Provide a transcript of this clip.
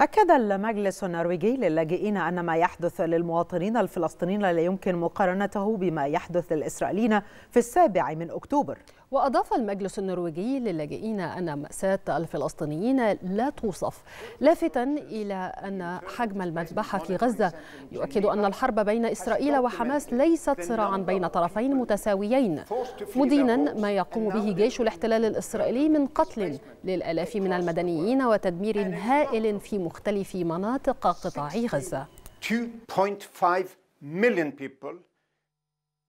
أكد المجلس النرويجي للاجئين أن ما يحدث للمواطنين الفلسطينيين لا يمكن مقارنته بما يحدث للإسرائيليين في السابع من أكتوبر وأضاف المجلس النرويجي للاجئين أن مأساة الفلسطينيين لا توصف لافتا إلى أن حجم المذبحة في غزة يؤكد أن الحرب بين إسرائيل وحماس ليست صراعا بين طرفين متساويين مدينا ما يقوم به جيش الاحتلال الإسرائيلي من قتل للآلاف من المدنيين وتدمير هائل في مختلف مناطق قطاع غزة. 2.5 people